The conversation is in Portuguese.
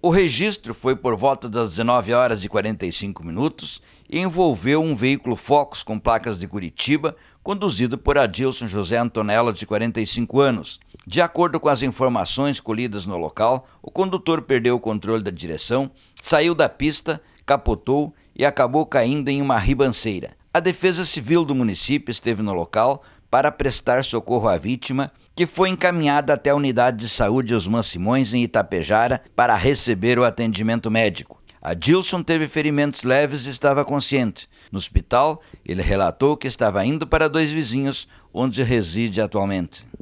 O registro foi por volta das 19 horas e 45 minutos e envolveu um veículo Fox com placas de Curitiba, conduzido por Adilson José Antonella, de 45 anos. De acordo com as informações colhidas no local, o condutor perdeu o controle da direção, saiu da pista, capotou e acabou caindo em uma ribanceira. A Defesa Civil do município esteve no local para prestar socorro à vítima que foi encaminhada até a unidade de saúde Osman Simões, em Itapejara, para receber o atendimento médico. Adilson teve ferimentos leves e estava consciente. No hospital, ele relatou que estava indo para dois vizinhos, onde reside atualmente.